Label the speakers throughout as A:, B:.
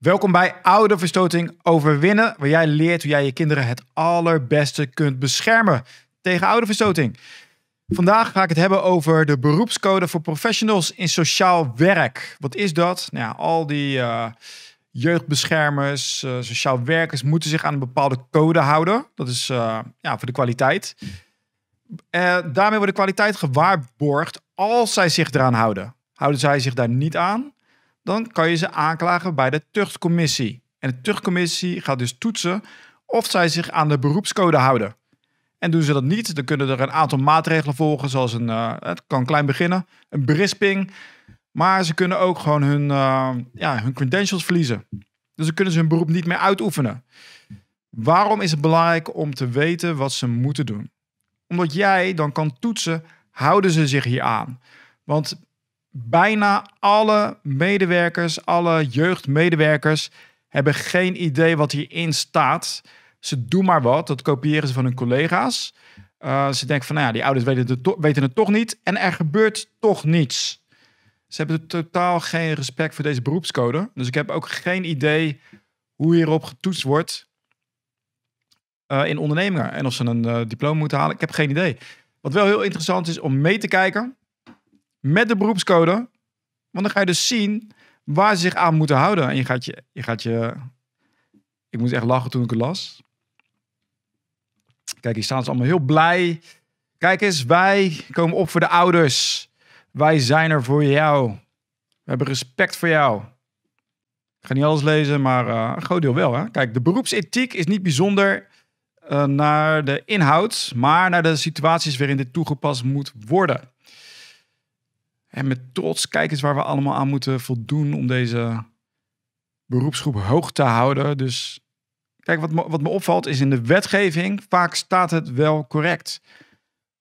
A: Welkom bij Oude Verstoting Overwinnen, waar jij leert hoe jij je kinderen het allerbeste kunt beschermen tegen oude verstoting. Vandaag ga ik het hebben over de beroepscode voor professionals in sociaal werk. Wat is dat? Nou ja, al die eh, jeugdbeschermers, eh, sociaal werkers moeten zich aan een bepaalde code houden. Dat is eh, ja, voor de kwaliteit. daarmee wordt de kwaliteit gewaarborgd als zij zich eraan houden. Houden zij zich daar niet aan, dan kan je ze aanklagen bij de tuchtcommissie. En de tuchtcommissie gaat dus toetsen of zij zich aan de beroepscode houden. En doen ze dat niet, dan kunnen er een aantal maatregelen volgen, zoals een, eh, het kan klein beginnen, een berisping. Maar ze kunnen ook gewoon hun, eh, ja, hun credentials verliezen. Dus dan kunnen ze hun beroep niet meer uitoefenen. Waarom is het belangrijk om te weten wat ze moeten doen? Omdat jij dan kan toetsen, houden ze zich hier aan? Want bijna alle medewerkers, alle jeugdmedewerkers hebben geen idee wat hierin staat. Ze doen maar wat, dat kopiëren ze van hun collega's. Eh, ze denken van, nou ja, die ouders weten het, weten het toch niet en er gebeurt toch niets. Ze hebben totaal geen respect voor deze beroepscode. Dus ik heb ook geen idee hoe hierop getoetst wordt eh, in ondernemingen. En of ze een eh, diploma moeten halen, ik heb geen idee. Wat wel heel interessant is om mee te kijken, met de beroepscode. Want dan ga je dus zien waar ze zich aan moeten houden. En je gaat je, je, gaat je ik moest echt lachen toen ik het las. Kijk, hier staan ze allemaal heel blij. Kijk eens, wij komen op voor de ouders. Wij zijn er voor jou. We hebben respect voor jou. Ik ga niet alles lezen, maar eh, een groot deel wel. Hè? Kijk, de beroepsethiek is niet bijzonder eh, naar de inhoud, maar naar de situaties waarin dit toegepast moet worden. En met trots kijk eens waar we allemaal aan moeten voldoen om deze beroepsgroep hoog te houden. Dus kijk, wat me, wat me opvalt is in de wetgeving vaak staat het wel correct.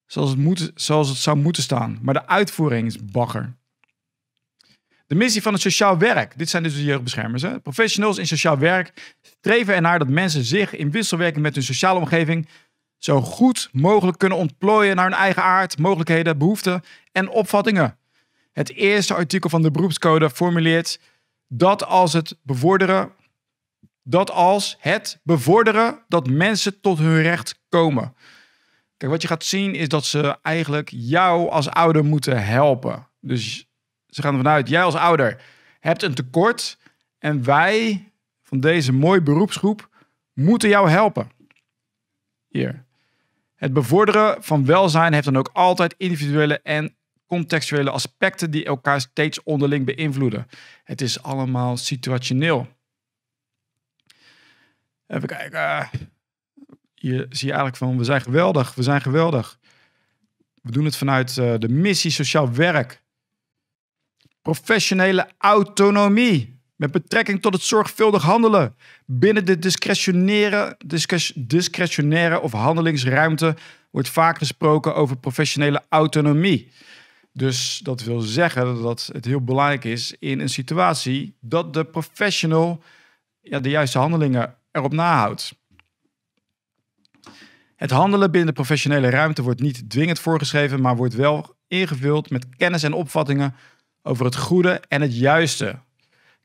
A: Zoals het, moet, zoals het zou moeten staan. Maar de uitvoering is bagger. De missie van het sociaal werk. Dit zijn dus de jeugdbeschermers. Hè? Professionals in sociaal werk streven ernaar dat mensen zich in wisselwerking met hun sociale omgeving zo goed mogelijk kunnen ontplooien naar hun eigen aard, mogelijkheden, behoeften en opvattingen. Het eerste artikel van de beroepscode formuleert dat als het bevorderen, dat als het bevorderen dat mensen tot hun recht komen. Kijk, wat je gaat zien is dat ze eigenlijk jou als ouder moeten helpen. Dus ze gaan ervan uit, jij als ouder hebt een tekort en wij van deze mooie beroepsgroep moeten jou helpen. Hier. Het bevorderen van welzijn heeft dan ook altijd individuele en contextuele aspecten die elkaar steeds onderling beïnvloeden. Het is allemaal situationeel. Even kijken. Hier zie je eigenlijk van, we zijn geweldig, we zijn geweldig. We doen het vanuit eh, de missie sociaal werk. Professionele autonomie met betrekking tot het zorgvuldig handelen binnen de discretionaire, discretionaire of handelingsruimte wordt vaak gesproken over professionele autonomie. Dus dat wil zeggen dat het heel belangrijk is in een situatie dat de professional ja, de juiste handelingen erop nahoudt. Het handelen binnen de professionele ruimte wordt niet dwingend voorgeschreven, maar wordt wel ingevuld met kennis en opvattingen over het goede en het juiste.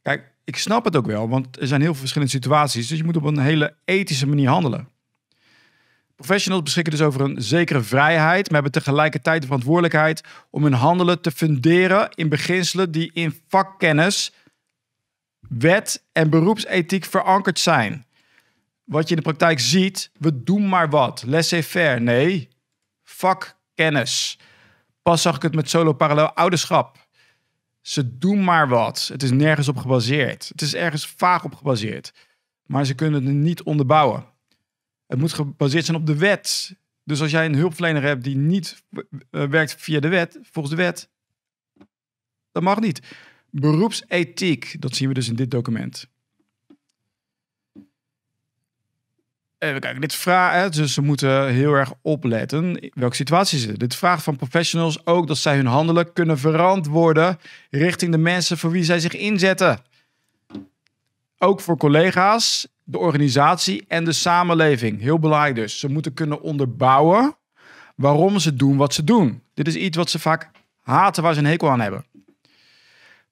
A: Kijk, ik snap het ook wel, want er zijn heel veel verschillende situaties, dus je moet op een hele ethische manier handelen. Professionals beschikken dus over een zekere vrijheid, maar hebben tegelijkertijd de verantwoordelijkheid om hun handelen te funderen in beginselen die in vakkennis, wet en beroepsethiek verankerd zijn. Wat je in de praktijk ziet, we doen maar wat, laissez-faire. Nee, vakkennis. Pas zag ik het met solo parallel ouderschap. Ze doen maar wat. Het is nergens op gebaseerd. Het is ergens vaag op gebaseerd. Maar ze kunnen het niet onderbouwen. Het moet gebaseerd zijn op de wet. Dus als jij een hulpverlener hebt die niet eh, werkt via de wet, volgens de wet, dat mag niet. Beroepsethiek, dat zien we dus in dit document. Even kijken, dit vraagt, dus ze moeten heel erg opletten welke situatie ze. Dit vraagt van professionals ook dat zij hun handelen kunnen verantwoorden richting de mensen voor wie zij zich inzetten. Ook voor collega's de organisatie en de samenleving. Heel belangrijk dus. Ze moeten kunnen onderbouwen waarom ze doen wat ze doen. Dit is iets wat ze vaak haten, waar ze een hekel aan hebben.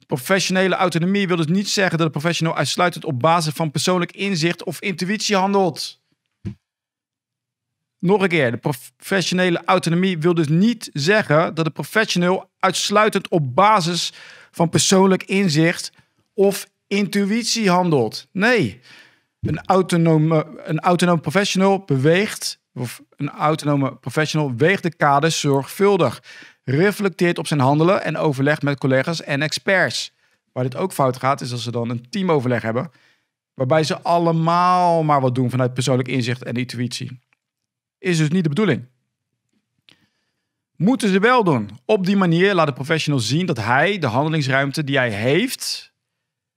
A: Professionele autonomie wil dus niet zeggen dat een professional uitsluitend op basis van persoonlijk inzicht of intuïtie handelt. Nog een keer, de professionele autonomie wil dus niet zeggen dat een professional uitsluitend op basis van persoonlijk inzicht of intuïtie handelt. Nee, een, autonome, een autonoom professional beweegt, of een autonome professional weegt de kaders zorgvuldig, reflecteert op zijn handelen en overlegt met collega's en experts. Waar dit ook fout gaat, is als ze dan een teamoverleg hebben, waarbij ze allemaal maar wat doen vanuit persoonlijk inzicht en intuïtie. Is dus niet de bedoeling. Moeten ze wel doen. Op die manier laat de professional zien dat hij de handelingsruimte die hij heeft,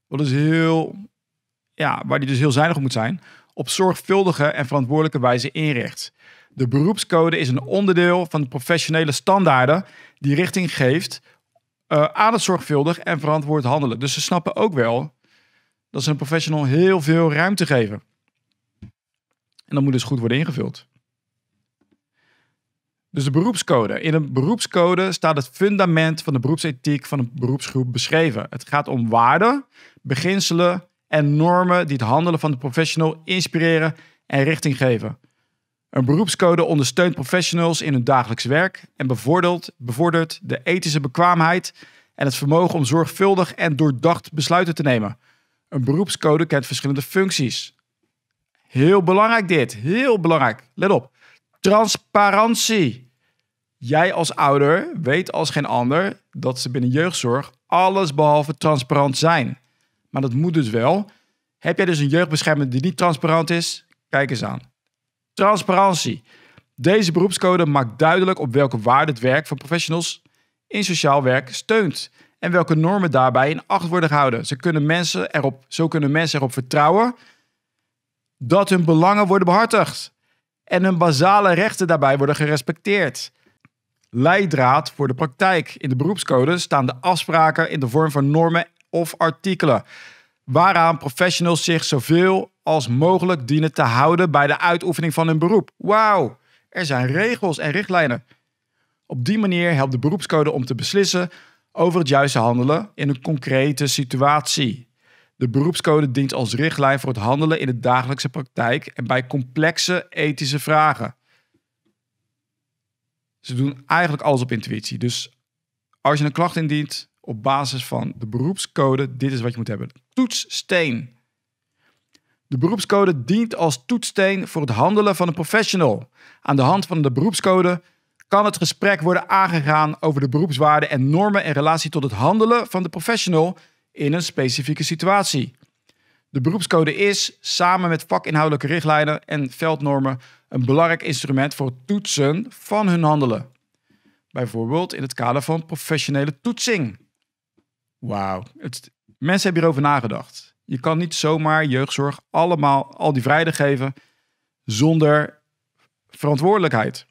A: dat is heel ja, waar die dus heel zuinig op moet zijn, op zorgvuldige en verantwoordelijke wijze inricht. De beroepscode is een onderdeel van de professionele standaarden die richting geeft eh, aan het zorgvuldig en verantwoord handelen. Dus ze snappen ook wel dat ze een professional heel veel ruimte geven. En dat moet dus goed worden ingevuld. Dus de beroepscode. In een beroepscode staat het fundament van de beroepsethiek van een beroepsgroep beschreven. Het gaat om waarden, beginselen en normen die het handelen van de professional inspireren en richting geven. Een beroepscode ondersteunt professionals in hun dagelijks werk en bevordert, bevordert de ethische bekwaamheid en het vermogen om zorgvuldig en doordacht besluiten te nemen. Een beroepscode kent verschillende functies. Heel belangrijk dit, heel belangrijk. Let op. Transparantie. Jij als ouder weet als geen ander dat ze binnen jeugdzorg alles behalve transparant zijn maar dat moet dus wel. Heb jij dus een jeugdbescherming die niet transparant is? Kijk eens aan. Transparantie. Deze beroepscode maakt duidelijk op welke waarde het werk van professionals in sociaal werk steunt en welke normen daarbij in acht worden gehouden. Ze kunnen mensen erop, zo kunnen mensen erop vertrouwen dat hun belangen worden behartigd en hun basale rechten daarbij worden gerespecteerd. Leidraad voor de praktijk. In de beroepscode staan de afspraken in de vorm van normen of artikelen. Waaraan professionals zich zoveel als mogelijk dienen te houden bij de uitoefening van hun beroep. Wauw, er zijn regels en richtlijnen. Op die manier helpt de beroepscode om te beslissen over het juiste handelen in een concrete situatie. De beroepscode dient als richtlijn voor het handelen in de dagelijkse praktijk en bij complexe ethische vragen. Ze doen eigenlijk alles op intuïtie. Dus als je een klacht indient, op basis van de beroepscode. Dit is wat je moet hebben. Toetssteen. De beroepscode dient als toetssteen voor het handelen van een professional. Aan de hand van de beroepscode kan het gesprek worden aangegaan over de beroepswaarden en normen in relatie tot het handelen van de professional in een specifieke situatie. De beroepscode is, samen met vakinhoudelijke richtlijnen en veldnormen, een belangrijk instrument voor het toetsen van hun handelen. Bijvoorbeeld in het kader van professionele toetsing. Wauw. Mensen hebben hierover nagedacht. Je kan niet zomaar jeugdzorg allemaal al die vrijheden geven zonder verantwoordelijkheid.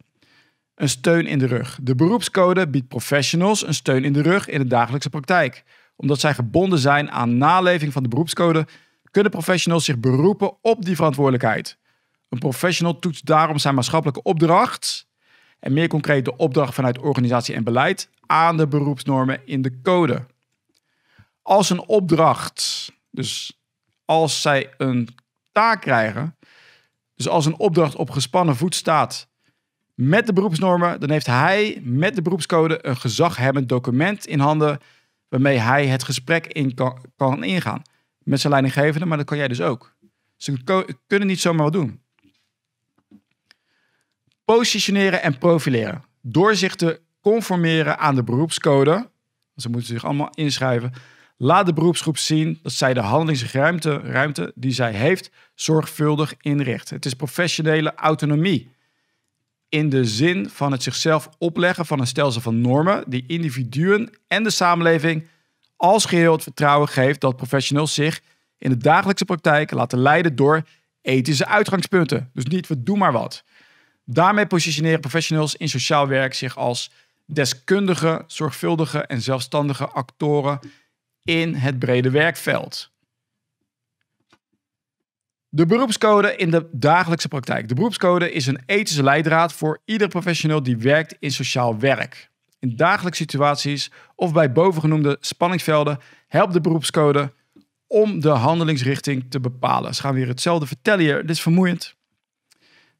A: Een steun in de rug. De beroepscode biedt professionals een steun in de rug in de dagelijkse praktijk. Omdat zij gebonden zijn aan naleving van de beroepscode, kunnen professionals zich beroepen op die verantwoordelijkheid. Een professional toetst daarom zijn maatschappelijke opdracht en meer concreet de opdracht vanuit organisatie en beleid aan de beroepsnormen in de code als een opdracht, dus als zij een taak krijgen, dus als een opdracht op gespannen voet staat met de beroepsnormen, dan heeft hij met de beroepscode een gezaghebbend document in handen waarmee hij het gesprek in kan, kan ingaan. Met zijn leidinggevende, maar dat kan jij dus ook. Ze kunnen niet zomaar wat doen. Positioneren en profileren. Door zich te conformeren aan de beroepscode. Ze moeten zich allemaal inschrijven. Laat de beroepsgroep zien dat zij de handelingsruimte ruimte die zij heeft zorgvuldig inricht. Het is professionele autonomie. In de zin van het zichzelf opleggen van een stelsel van normen die individuen en de samenleving als geheel het vertrouwen geeft dat professionals zich in de dagelijkse praktijk laten leiden door ethische uitgangspunten. Dus niet we doen maar wat. Daarmee positioneren professionals in sociaal werk zich als deskundige, zorgvuldige en zelfstandige actoren in het brede werkveld. De beroepscode in de dagelijkse praktijk. De beroepscode is een ethische leidraad voor ieder professional die werkt in sociaal werk. In dagelijkse situaties of bij bovengenoemde spanningsvelden helpt de beroepscode om de handelingsrichting te bepalen. Ze gaan weer hetzelfde vertellen hier. Dit is vermoeiend.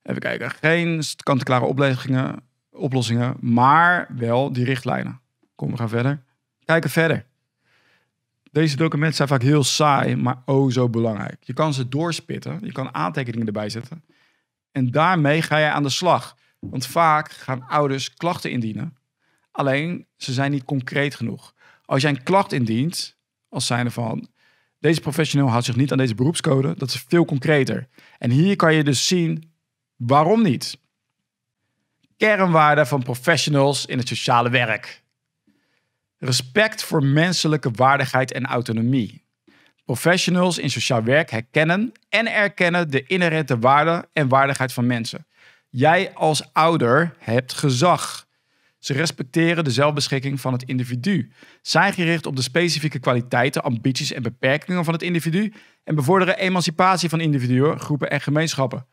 A: Even kijken. Geen kant-en-klare oplossingen, maar wel die richtlijnen. Kom, we gaan verder. Kijken verder. Deze documenten zijn vaak heel saai, maar oh zo belangrijk. Je kan ze doorspitten, je kan aantekeningen erbij zetten. En daarmee ga je aan de slag. Want vaak gaan ouders klachten indienen, alleen ze zijn niet concreet genoeg. Als jij een klacht indient, als zijnde van deze professional houdt zich niet aan deze beroepscode, dat is veel concreter. En hier kan je dus zien waarom niet. Kernwaarden van professionals in het sociale werk. Respect voor menselijke waardigheid en autonomie. Professionals in sociaal werk herkennen en erkennen de inherente waarde en waardigheid van mensen. Jij als ouder hebt gezag. Ze respecteren de zelfbeschikking van het individu, zijn gericht op de specifieke kwaliteiten, ambities en beperkingen van het individu en bevorderen emancipatie van individuen, groepen en gemeenschappen.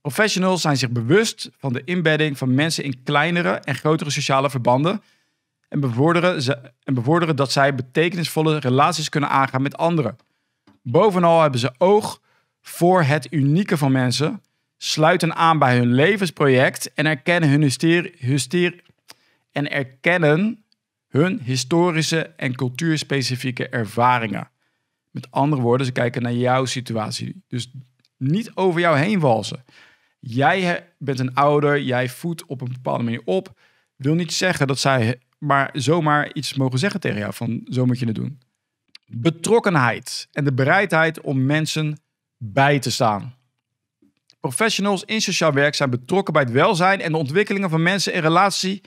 A: Professionals zijn zich bewust van de inbedding van mensen in kleinere en grotere sociale verbanden en bevorderen, ze, en bevorderen dat zij betekenisvolle relaties kunnen aangaan met anderen. Bovenal hebben ze oog voor het unieke van mensen, sluiten aan bij hun levensproject en erkennen hun, hun hysterie, en erkennen hun historische en cultuurspecifieke ervaringen. Met andere woorden, ze kijken naar jouw situatie. Dus niet over jou heen walsen. Jij bent een ouder, jij voedt op een bepaalde manier op. Wil niet zeggen dat zij maar zomaar iets mogen zeggen tegen jou van zo moet je het doen. Betrokkenheid en de bereidheid om mensen bij te staan. Professionals in sociaal werk zijn betrokken bij het welzijn en de ontwikkelingen van mensen in relatie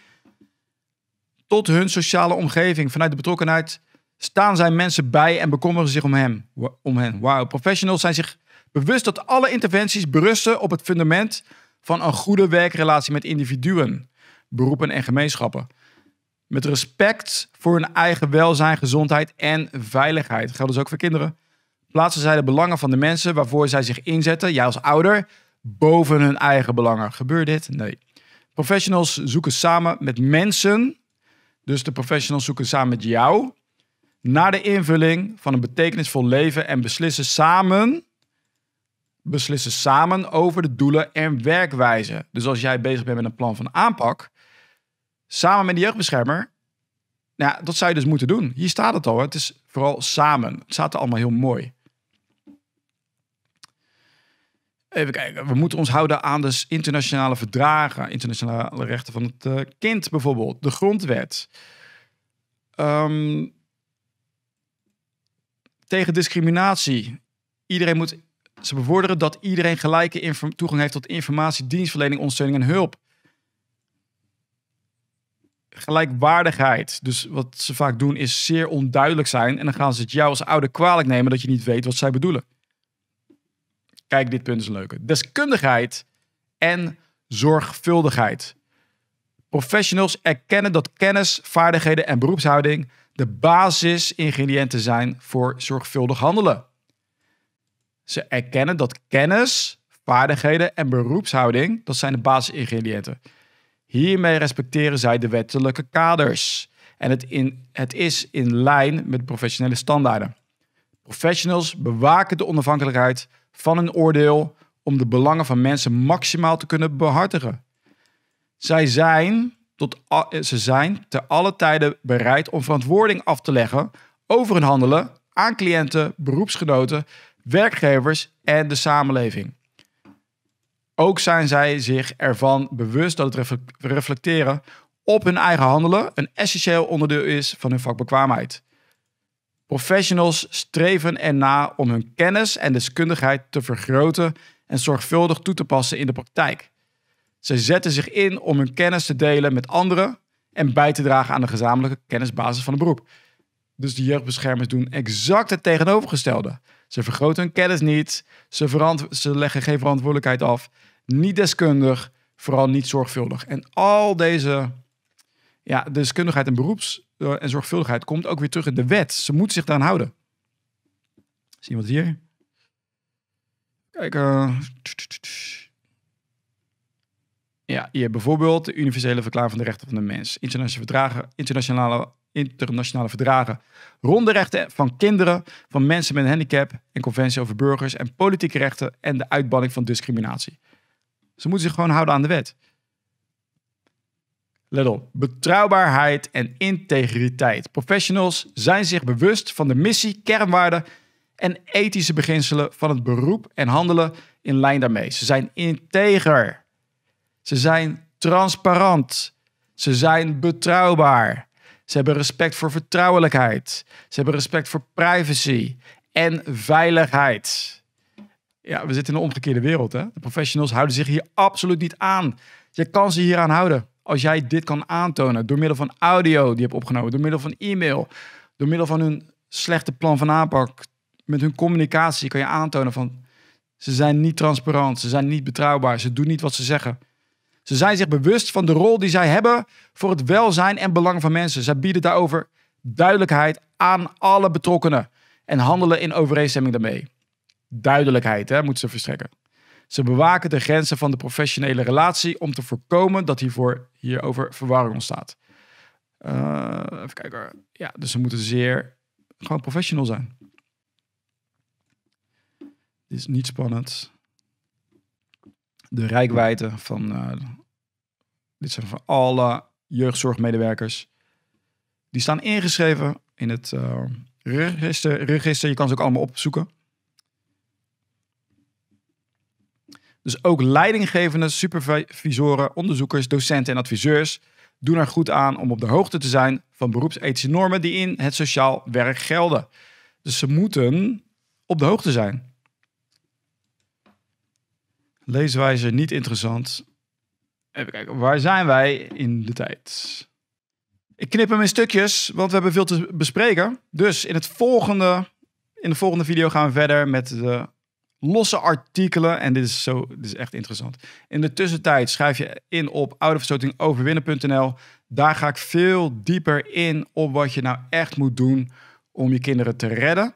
A: tot hun sociale omgeving. Vanuit de betrokkenheid staan zij mensen bij en bekommeren zich om, hem, om hen. wow professionals zijn zich bewust dat alle interventies berusten op het fundament van een goede werkrelatie met individuen, beroepen en gemeenschappen. Met respect voor hun eigen welzijn, gezondheid en veiligheid. Dat geldt dus ook voor kinderen. Plaatsen zij de belangen van de mensen waarvoor zij zich inzetten, jij als ouder, boven hun eigen belangen. Gebeurt dit? Nee. Professionals zoeken samen met mensen, dus de professionals zoeken samen met jou, naar de invulling van een betekenisvol leven en beslissen samen, beslissen samen over de doelen en werkwijze. Dus als jij bezig bent met een plan van aanpak, Samen met de jeugdbeschermer. Nou ja, dat zou je dus moeten doen. Hier staat het al. Het is vooral samen. Het staat er allemaal heel mooi. Even kijken. We moeten ons houden aan de internationale verdragen. Internationale rechten van het eh, kind bijvoorbeeld. De grondwet. Ehm, tegen discriminatie. Iedereen moet ze bevorderen dat iedereen gelijke toegang heeft tot informatie, dienstverlening, ondersteuning en hulp gelijkwaardigheid. Dus wat ze vaak doen is zeer onduidelijk zijn. En dan gaan ze het jou als ouder kwalijk nemen dat je niet weet wat zij bedoelen. Kijk, dit punt is een leuke. Deskundigheid en zorgvuldigheid. Professionals erkennen dat kennis, vaardigheden en beroepshouding de basisingrediënten zijn voor zorgvuldig handelen. Ze erkennen dat kennis, vaardigheden en beroepshouding, dat zijn de basisingrediënten zijn Hiermee respecteren zij de wettelijke kaders. En het, in, het is in lijn met professionele standaarden. Professionals bewaken de onafhankelijkheid van hun oordeel om de belangen van mensen maximaal te kunnen behartigen. Zij zijn, tot, eh, ze zijn te alle tijden bereid om verantwoording af te leggen over hun handelen aan cliënten, beroepsgenoten, werkgevers en de samenleving. Ook zijn zij zich ervan bewust dat het reflecteren op hun eigen handelen een essentieel onderdeel is van hun vakbekwaamheid. Professionals streven erna om hun kennis en deskundigheid te vergroten en zorgvuldig toe te passen in de praktijk. Ze zetten zich in om hun kennis te delen met anderen en bij te dragen aan de gezamenlijke kennisbasis van het beroep. Dus de jeugdbeschermers doen exact het tegenovergestelde. Ze vergroten hun kennis niet, ze leggen geen verantwoordelijkheid af niet deskundig, vooral niet zorgvuldig. En al deze ja, deskundigheid en beroeps eh, en zorgvuldigheid komt ook weer terug in de wet. Ze moeten zich daaraan houden. Zie je wat hier? Kijk, uh... ja, hier bijvoorbeeld de Universele Verklaring van de Rechten van de Mens, internationale verdragen, internationale, internationale verdragen, rechten van kinderen, van mensen met een handicap en conventie over burgers en politieke rechten en de uitbanning van discriminatie. Ze moeten zich gewoon houden aan de wet. Let op, betrouwbaarheid en integriteit. Professionals zijn zich bewust van de missie, kernwaarden en ethische beginselen van het beroep en handelen in lijn daarmee. Ze zijn integer. Ze zijn transparant. Ze zijn betrouwbaar. Ze hebben respect voor vertrouwelijkheid. Ze hebben respect voor privacy en veiligheid. Ja, we zitten in een omgekeerde wereld. Hè? De professionals houden zich hier absoluut niet aan. Je kan ze hier aan houden. Als jij dit kan aantonen door middel van audio die je hebt opgenomen, door middel van e-mail, door middel van hun slechte plan van aanpak, met hun communicatie kan je aantonen van ze zijn niet transparant, ze zijn niet betrouwbaar, ze doen niet wat ze zeggen. Ze zijn zich bewust van de rol die zij hebben voor het welzijn en belang van mensen. Zij bieden daarover duidelijkheid aan alle betrokkenen en handelen in overeenstemming daarmee duidelijkheid hè, moeten ze verstrekken. Ze bewaken de grenzen van de professionele relatie om te voorkomen dat hiervoor, hierover verwarring ontstaat. Eh, even kijken. Ja, dus ze moeten zeer gewoon professional zijn. Dit is niet spannend. De rijkwijde van. Eh, dit zijn van alle jeugdzorgmedewerkers. Die staan ingeschreven in het eh, register, register. Je kan ze ook allemaal opzoeken. Dus ook leidinggevende, supervisoren, onderzoekers, docenten en adviseurs doen er goed aan om op de hoogte te zijn van beroepsethische normen die in het sociaal werk gelden. Dus ze moeten op de hoogte zijn. Leeswijze niet interessant. Even kijken, waar zijn wij in de tijd? Ik knip hem in stukjes, want we hebben veel te bespreken. Dus in, het volgende, in de volgende video gaan we verder met de losse artikelen. En dit is, zo, dit is echt interessant. In de tussentijd schrijf je in op ouderverstotingoverwinnen.nl. Daar ga ik veel dieper in op wat je nou echt moet doen om je kinderen te redden.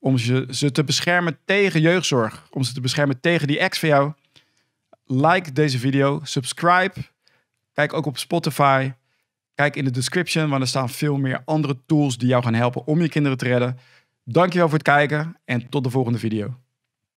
A: Om ze, ze te beschermen tegen jeugdzorg. Om ze te beschermen tegen die ex van jou. Like deze video. Subscribe. Kijk ook op Spotify. Kijk in de description, want er staan veel meer andere tools die jou gaan helpen om je kinderen te redden. Dankjewel voor het kijken en tot de volgende video.